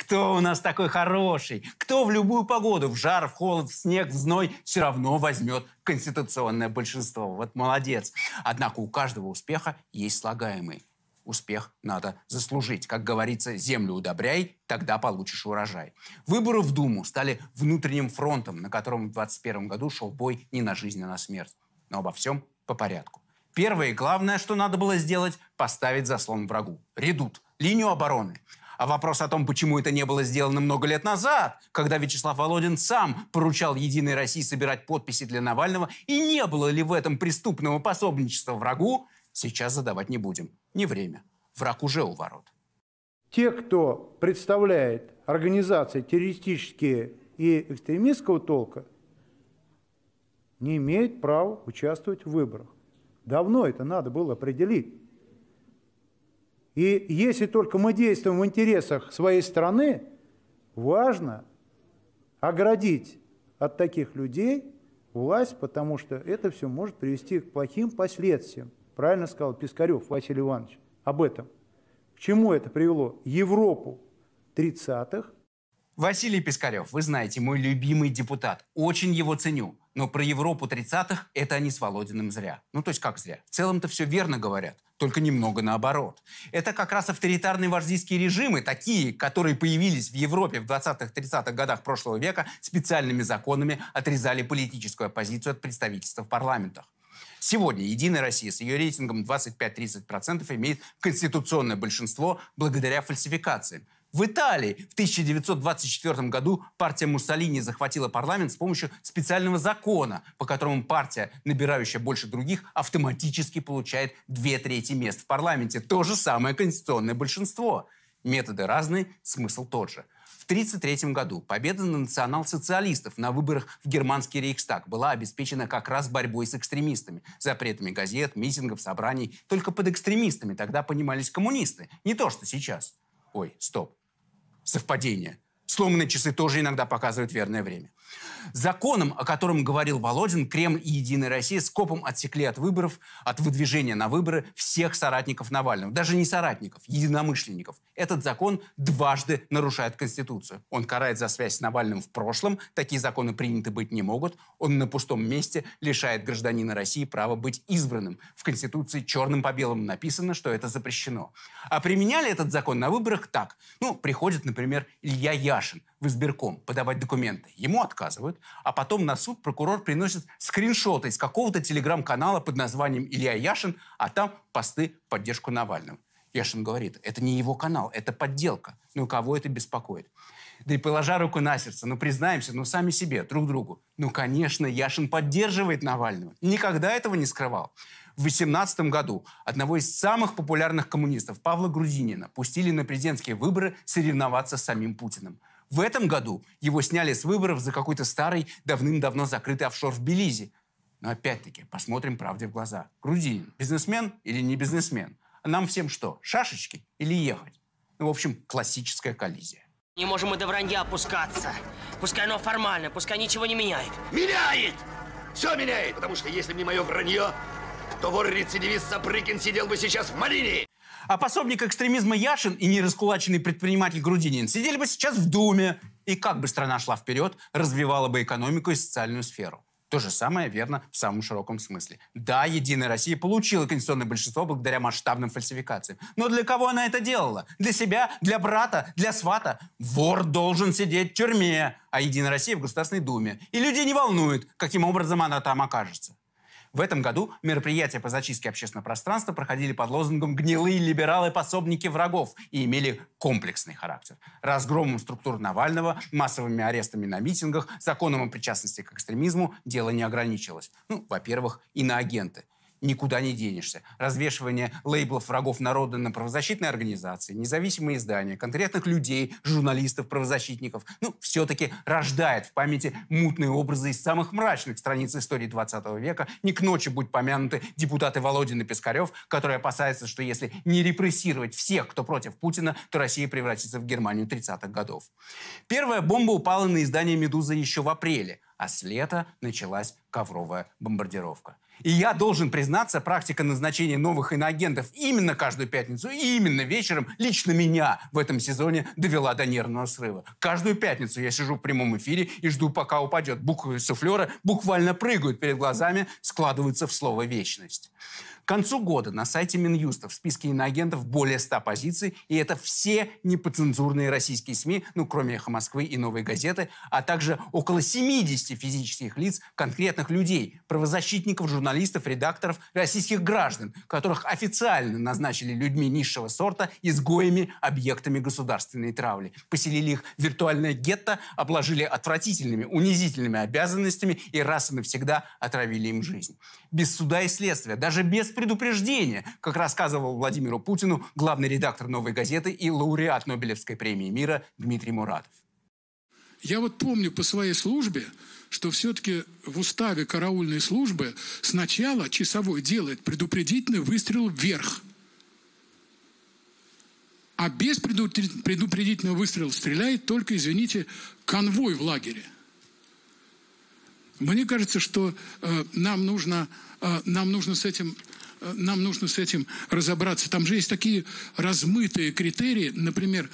Кто у нас такой хороший? Кто в любую погоду, в жар, в холод, в снег, в зной, все равно возьмет конституционное большинство? Вот молодец. Однако у каждого успеха есть слагаемый. Успех надо заслужить. Как говорится, землю удобряй, тогда получишь урожай. Выборы в Думу стали внутренним фронтом, на котором в 21 году шел бой не на жизнь, а на смерть. Но обо всем по порядку. Первое и главное, что надо было сделать, поставить заслон врагу. Редут, линию обороны. А вопрос о том, почему это не было сделано много лет назад, когда Вячеслав Володин сам поручал «Единой России» собирать подписи для Навального, и не было ли в этом преступного пособничества врагу, сейчас задавать не будем. Не время. Враг уже у ворот. Те, кто представляет организации террористические и экстремистского толка, не имеют права участвовать в выборах. Давно это надо было определить. И если только мы действуем в интересах своей страны, важно оградить от таких людей власть, потому что это все может привести к плохим последствиям. Правильно сказал Пискарев Василий Иванович об этом. К чему это привело? Европу 30-х. Василий Пискарев, вы знаете, мой любимый депутат. Очень его ценю но про Европу 30-х это они с Володиным зря. Ну, то есть как зря? В целом-то все верно говорят, только немного наоборот. Это как раз авторитарные вождистские режимы, такие, которые появились в Европе в 20-30-х годах прошлого века, специальными законами отрезали политическую оппозицию от представительства в парламентах. Сегодня «Единая Россия» с ее рейтингом 25-30% имеет конституционное большинство благодаря фальсификациям – в Италии в 1924 году партия Муссолини захватила парламент с помощью специального закона, по которому партия, набирающая больше других, автоматически получает две трети мест в парламенте. То же самое конституционное большинство. Методы разные, смысл тот же. В 1933 году победа на национал-социалистов на выборах в германский Рейхстаг была обеспечена как раз борьбой с экстремистами, запретами газет, митингов, собраний. Только под экстремистами тогда понимались коммунисты, не то что сейчас. Ой, стоп совпадение. Сломанные часы тоже иногда показывают верное время. Законом, о котором говорил Володин, Кремль и Единая Россия скопом отсекли от выборов, от выдвижения на выборы всех соратников Навального. Даже не соратников, единомышленников. Этот закон дважды нарушает Конституцию. Он карает за связь с Навальным в прошлом, такие законы приняты быть не могут. Он на пустом месте лишает гражданина России права быть избранным. В Конституции черным по белому написано, что это запрещено. А применяли этот закон на выборах так. Ну, приходит, например, Илья Яшин, в избирком подавать документы. Ему отказывают, а потом на суд прокурор приносит скриншоты из какого-то телеграм-канала под названием «Илья Яшин», а там посты в поддержку Навального. Яшин говорит, это не его канал, это подделка. Ну, кого это беспокоит? Да и положа руку на сердце, ну, признаемся, ну, сами себе, друг другу. Ну, конечно, Яшин поддерживает Навального. Никогда этого не скрывал. В 18 году одного из самых популярных коммунистов, Павла Грузинина, пустили на президентские выборы соревноваться с самим Путиным. В этом году его сняли с выборов за какой-то старый, давным-давно закрытый офшор в Белизе. Но опять-таки, посмотрим правде в глаза. Грудинин – бизнесмен или не бизнесмен? А нам всем что, шашечки или ехать? Ну, в общем, классическая коллизия. Не можем мы до вранья опускаться. Пускай оно формально, пускай ничего не меняет. Меняет! Все меняет, потому что если бы не мое вранье, то вор-рецидивист Сапрыкин сидел бы сейчас в малине. А пособник экстремизма Яшин и нераскулаченный предприниматель Грудинин сидели бы сейчас в Думе. И как бы страна шла вперед, развивала бы экономику и социальную сферу. То же самое верно в самом широком смысле. Да, Единая Россия получила конституционное большинство благодаря масштабным фальсификациям. Но для кого она это делала? Для себя, для брата, для свата? Вор должен сидеть в тюрьме, а Единая Россия в Государственной Думе. И людей не волнует, каким образом она там окажется. В этом году мероприятия по зачистке общественного пространства проходили под лозунгом «Гнилые либералы – пособники врагов» и имели комплексный характер. Разгромом структур Навального, массовыми арестами на митингах, законом о причастности к экстремизму дело не ограничилось. Ну, во-первых, иноагенты – никуда не денешься. Развешивание лейблов врагов народа на правозащитные организации, независимые издания, конкретных людей, журналистов, правозащитников, ну, все-таки рождает в памяти мутные образы из самых мрачных страниц истории 20 века. Не к ночи будь помянуты депутаты Володин и Пискарев, которые опасаются, что если не репрессировать всех, кто против Путина, то Россия превратится в Германию 30-х годов. Первая бомба упала на издание «Медуза» еще в апреле, а с лета началась ковровая бомбардировка. И я должен признаться, практика назначения новых иноагентов именно каждую пятницу и именно вечером лично меня в этом сезоне довела до нервного срыва. Каждую пятницу я сижу в прямом эфире и жду, пока упадет. Буквы суфлера буквально прыгают перед глазами, складываются в слово «вечность» концу года на сайте Минюста в списке иноагентов более 100 позиций, и это все непоцензурные российские СМИ, ну, кроме «Эхо Москвы» и «Новой газеты», а также около 70 физических лиц, конкретных людей, правозащитников, журналистов, редакторов, российских граждан, которых официально назначили людьми низшего сорта, изгоями, объектами государственной травли. Поселили их в виртуальное гетто, обложили отвратительными, унизительными обязанностями и раз и навсегда отравили им жизнь. Без суда и следствия, даже без предупреждение, как рассказывал Владимиру Путину главный редактор «Новой газеты» и лауреат Нобелевской премии мира Дмитрий Мурадов. Я вот помню по своей службе, что все-таки в уставе караульной службы сначала часовой делает предупредительный выстрел вверх. А без предупредительного выстрела стреляет только, извините, конвой в лагере. Мне кажется, что э, нам, нужно, э, нам нужно с этим нам нужно с этим разобраться. Там же есть такие размытые критерии, например,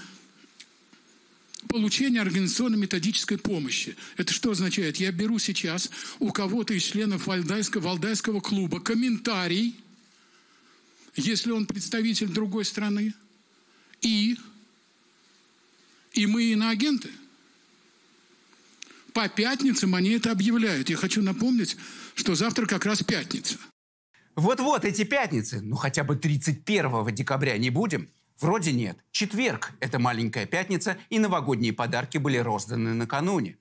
получение организационно-методической помощи. Это что означает? Я беру сейчас у кого-то из членов Валдайского, Валдайского клуба комментарий, если он представитель другой страны, и, и мы иноагенты. По пятницам они это объявляют. Я хочу напомнить, что завтра как раз пятница. Вот-вот эти пятницы, ну хотя бы 31 декабря не будем. Вроде нет. Четверг – это маленькая пятница, и новогодние подарки были розданы накануне.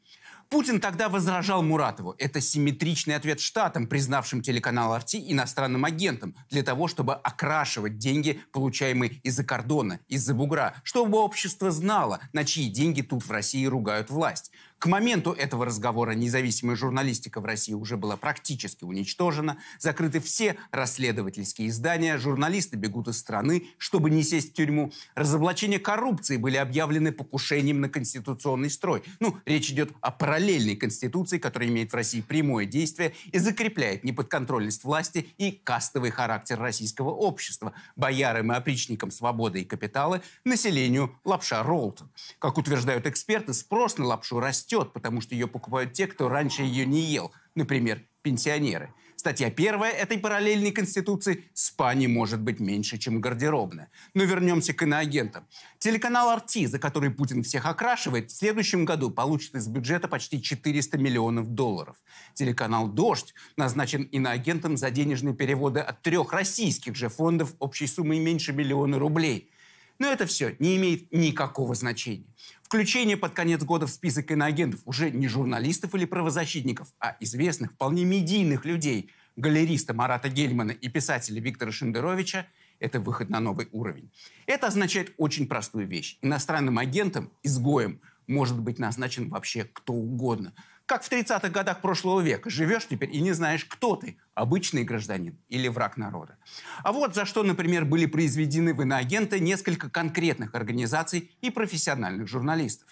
Путин тогда возражал Муратову. Это симметричный ответ штатам, признавшим телеканал «Арти» иностранным агентом, для того, чтобы окрашивать деньги, получаемые из-за кордона, из-за бугра, чтобы общество знало, на чьи деньги тут в России ругают власть. К моменту этого разговора независимая журналистика в России уже была практически уничтожена, закрыты все расследовательские издания, журналисты бегут из страны, чтобы не сесть в тюрьму. Разоблачения коррупции были объявлены покушением на конституционный строй. Ну, речь идет о параллельной конституции, которая имеет в России прямое действие и закрепляет неподконтрольность власти и кастовый характер российского общества. Боярам и опричникам свободы и капиталы населению лапша Ролтон. Как утверждают эксперты, спрос на лапшу растет растет, потому что ее покупают те, кто раньше ее не ел, например, пенсионеры. Статья первая этой параллельной конституции «СПА не может быть меньше, чем гардеробная». Но вернемся к иноагентам. Телеканал «Арти», за который Путин всех окрашивает, в следующем году получит из бюджета почти 400 миллионов долларов. Телеканал «Дождь» назначен иноагентом за денежные переводы от трех российских же фондов общей суммой меньше миллиона рублей – но это все не имеет никакого значения. Включение под конец года в список иноагентов уже не журналистов или правозащитников, а известных, вполне медийных людей, галериста Марата Гельмана и писателя Виктора Шендеровича, это выход на новый уровень. Это означает очень простую вещь. Иностранным агентом, изгоем, может быть назначен вообще кто угодно – как в 30-х годах прошлого века. Живешь теперь и не знаешь, кто ты – обычный гражданин или враг народа. А вот за что, например, были произведены в иноагенты несколько конкретных организаций и профессиональных журналистов.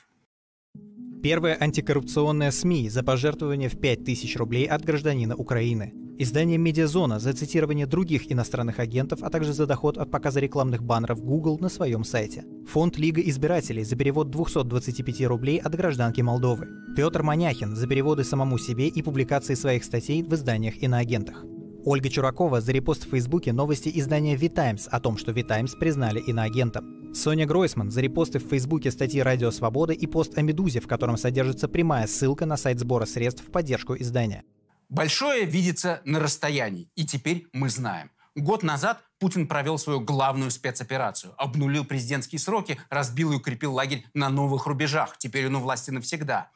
Первая антикоррупционная СМИ за пожертвование в 5000 рублей от гражданина Украины. Издание «Медиазона» за цитирование других иностранных агентов, а также за доход от показа рекламных баннеров Google на своем сайте. Фонд Лига избирателей за перевод 225 рублей от гражданки Молдовы. Петр Маняхин за переводы самому себе и публикации своих статей в изданиях и на агентах. Ольга Чуракова за репост в Фейсбуке новости издания «Витаймс» о том, что «Витаймс» признали иноагентом. Соня Гройсман за репосты в Фейсбуке статьи «Радио Свобода» и пост о «Медузе», в котором содержится прямая ссылка на сайт сбора средств в поддержку издания. Большое видится на расстоянии, и теперь мы знаем. Год назад Путин провел свою главную спецоперацию. Обнулил президентские сроки, разбил и укрепил лагерь на новых рубежах. Теперь он у власти навсегда.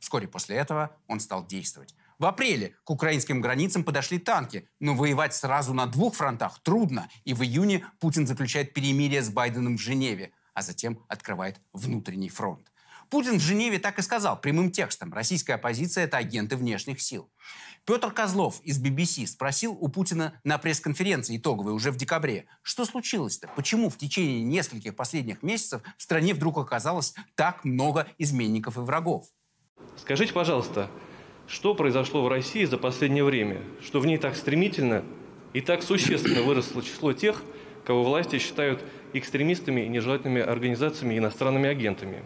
Вскоре после этого он стал действовать. В апреле к украинским границам подошли танки, но воевать сразу на двух фронтах трудно, и в июне Путин заключает перемирие с Байденом в Женеве, а затем открывает внутренний фронт. Путин в Женеве так и сказал прямым текстом. Российская оппозиция – это агенты внешних сил. Петр Козлов из BBC спросил у Путина на пресс-конференции итоговой уже в декабре, что случилось-то? Почему в течение нескольких последних месяцев в стране вдруг оказалось так много изменников и врагов? Скажите, пожалуйста, что произошло в России за последнее время, что в ней так стремительно и так существенно выросло число тех, кого власти считают экстремистами и нежелательными организациями и иностранными агентами.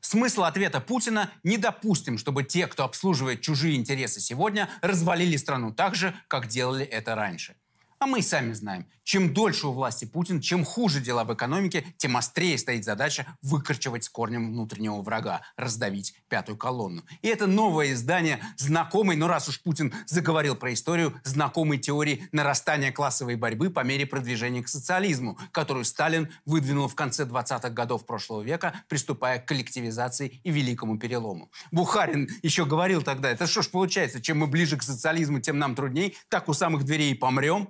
Смысл ответа Путина – не допустим, чтобы те, кто обслуживает чужие интересы сегодня, развалили страну так же, как делали это раньше – а мы сами знаем, чем дольше у власти Путин, чем хуже дела в экономике, тем острее стоит задача выкорчевать с корнем внутреннего врага, раздавить пятую колонну. И это новое издание знакомой, но ну, раз уж Путин заговорил про историю, знакомой теории нарастания классовой борьбы по мере продвижения к социализму, которую Сталин выдвинул в конце 20-х годов прошлого века, приступая к коллективизации и великому перелому. Бухарин еще говорил тогда, это что ж получается, чем мы ближе к социализму, тем нам трудней, так у самых дверей и помрем.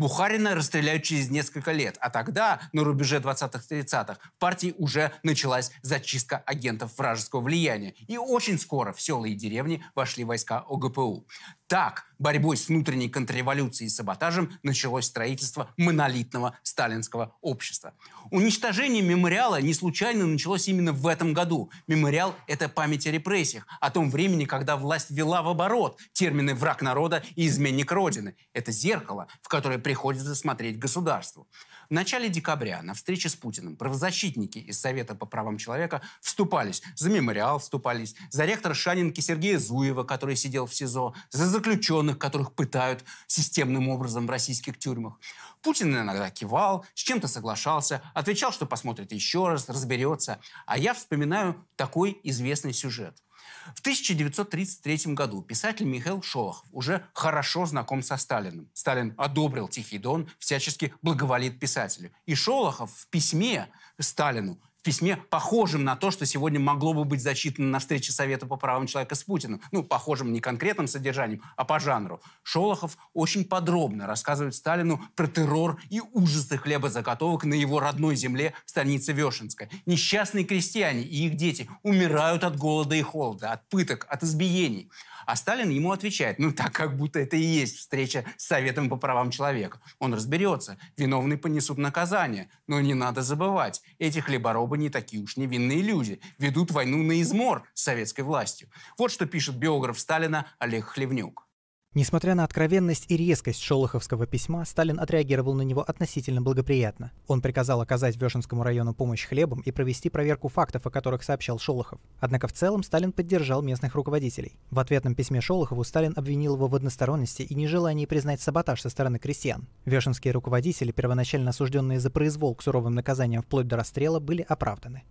Бухарина расстреляют через несколько лет, а тогда, на рубеже 20-30-х, в партии уже началась зачистка агентов вражеского влияния. И очень скоро в села и деревни вошли войска ОГПУ. Так, борьбой с внутренней контрреволюцией и саботажем началось строительство монолитного сталинского общества. Уничтожение мемориала не случайно началось именно в этом году. Мемориал — это память о репрессиях, о том времени, когда власть вела в оборот термины «враг народа» и «изменник Родины». Это зеркало, в которое приходится смотреть государству. В начале декабря на встрече с Путиным правозащитники из Совета по правам человека вступались. За мемориал вступались, за ректора Шанинки Сергея Зуева, который сидел в СИЗО, за заключенных, которых пытают системным образом в российских тюрьмах. Путин иногда кивал, с чем-то соглашался, отвечал, что посмотрит еще раз, разберется. А я вспоминаю такой известный сюжет – в 1933 году писатель Михаил Шолохов уже хорошо знаком со Сталиным. Сталин одобрил «Тихий дон», всячески благоволит писателю. И Шолохов в письме Сталину в письме, похожим на то, что сегодня могло бы быть зачитано на встрече Совета по правам человека с Путиным. Ну, похожим не конкретным содержанием, а по жанру. Шолохов очень подробно рассказывает Сталину про террор и ужасы хлебозаготовок на его родной земле в станице Вешенской. Несчастные крестьяне и их дети умирают от голода и холода, от пыток, от избиений. А Сталин ему отвечает, ну так как будто это и есть встреча с Советом по правам человека. Он разберется, виновные понесут наказание. Но не надо забывать, эти хлеборобы не такие уж невинные люди, ведут войну на измор с советской властью. Вот что пишет биограф Сталина Олег Хлевнюк. Несмотря на откровенность и резкость Шолоховского письма, Сталин отреагировал на него относительно благоприятно. Он приказал оказать Вешенскому району помощь хлебом и провести проверку фактов, о которых сообщал Шолохов. Однако в целом Сталин поддержал местных руководителей. В ответном письме Шолохову Сталин обвинил его в односторонности и нежелании признать саботаж со стороны крестьян. Вешенские руководители, первоначально осужденные за произвол к суровым наказаниям вплоть до расстрела, были оправданы.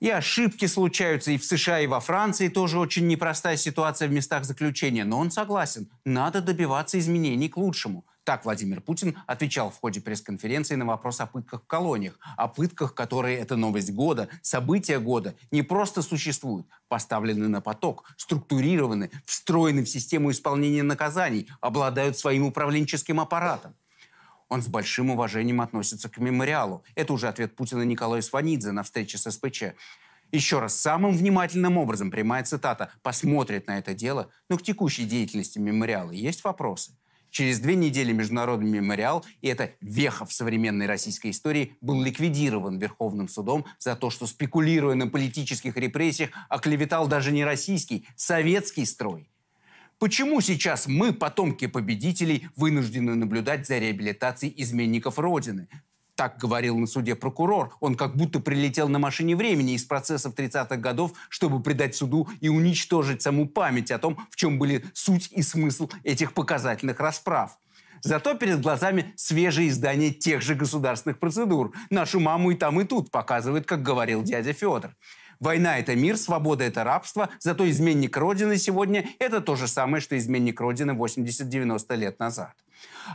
И ошибки случаются и в США, и во Франции. Тоже очень непростая ситуация в местах заключения. Но он согласен, надо добиваться изменений к лучшему. Так Владимир Путин отвечал в ходе пресс-конференции на вопрос о пытках в колониях. О пытках, которые – это новость года, события года, не просто существуют, поставлены на поток, структурированы, встроены в систему исполнения наказаний, обладают своим управленческим аппаратом. Он с большим уважением относится к мемориалу. Это уже ответ Путина Николаю Сванидзе на встрече с СПЧ. Еще раз, самым внимательным образом, прямая цитата, посмотрит на это дело, но к текущей деятельности мемориала есть вопросы. Через две недели Международный мемориал, и это веха в современной российской истории, был ликвидирован Верховным судом за то, что, спекулируя на политических репрессиях, оклеветал даже не российский, советский строй – Почему сейчас мы, потомки победителей, вынуждены наблюдать за реабилитацией изменников Родины? Так говорил на суде прокурор. Он как будто прилетел на машине времени из процессов 30-х годов, чтобы придать суду и уничтожить саму память о том, в чем были суть и смысл этих показательных расправ. Зато перед глазами свежее издание тех же государственных процедур. Нашу маму и там, и тут показывает, как говорил дядя Федор. Война – это мир, свобода – это рабство, зато изменник Родины сегодня – это то же самое, что изменник Родины 80-90 лет назад.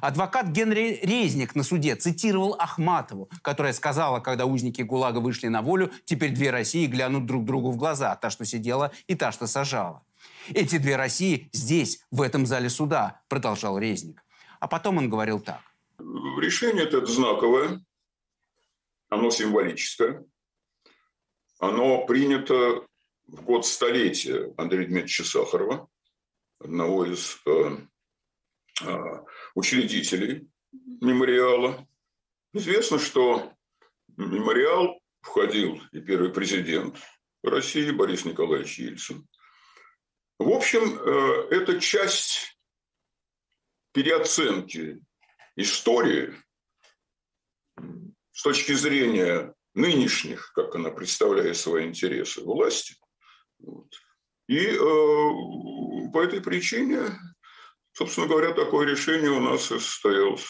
Адвокат Генри Резник на суде цитировал Ахматову, которая сказала, когда узники ГУЛАГа вышли на волю, теперь две России глянут друг другу в глаза, та, что сидела, и та, что сажала. «Эти две России здесь, в этом зале суда», – продолжал Резник. А потом он говорил так. Решение это знаковое, оно символическое. Оно принято в год столетия Андрея Дмитриевича Сахарова, одного из э, э, учредителей мемориала. Известно, что мемориал входил и первый президент России Борис Николаевич Ельцин. В общем, э, это часть переоценки истории с точки зрения нынешних, как она представляет свои интересы, власти. Вот. И э, по этой причине, собственно говоря, такое решение у нас и состоялось.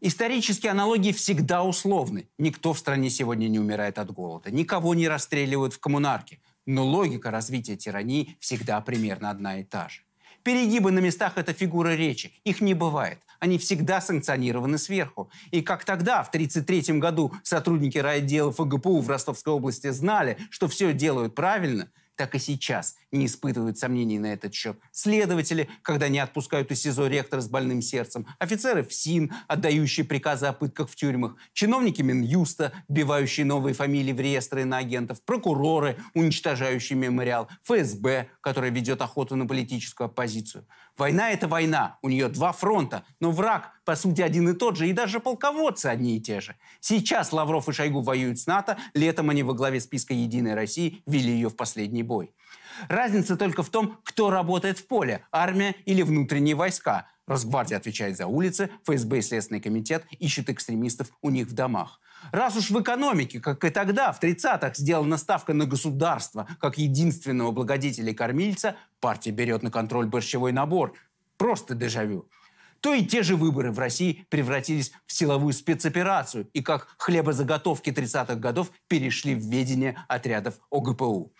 Исторические аналогии всегда условны. Никто в стране сегодня не умирает от голода, никого не расстреливают в коммунарке. Но логика развития тирании всегда примерно одна и та же. Перегибы на местах – это фигура речи, их не бывает они всегда санкционированы сверху. И как тогда, в 1933 году, сотрудники райотдела ФГПУ в Ростовской области знали, что все делают правильно, так и сейчас – не испытывают сомнений на этот счет. Следователи, когда не отпускают из СИЗО ректора с больным сердцем. Офицеры в син, отдающие приказы о пытках в тюрьмах. Чиновники Минюста, бивающие новые фамилии в реестры на агентов. Прокуроры, уничтожающие мемориал. ФСБ, которая ведет охоту на политическую оппозицию. Война – это война. У нее два фронта. Но враг, по сути, один и тот же. И даже полководцы одни и те же. Сейчас Лавров и Шойгу воюют с НАТО. Летом они во главе списка «Единой России» вели ее в последний бой. Разница только в том, кто работает в поле – армия или внутренние войска. Росгвардия отвечает за улицы, ФСБ и Следственный комитет ищут экстремистов у них в домах. Раз уж в экономике, как и тогда, в 30-х, сделана ставка на государство как единственного благодетеля и кормильца, партия берет на контроль борщевой набор. Просто дежавю то и те же выборы в России превратились в силовую спецоперацию и как хлебозаготовки 30-х годов перешли в ведение отрядов ОГПУ.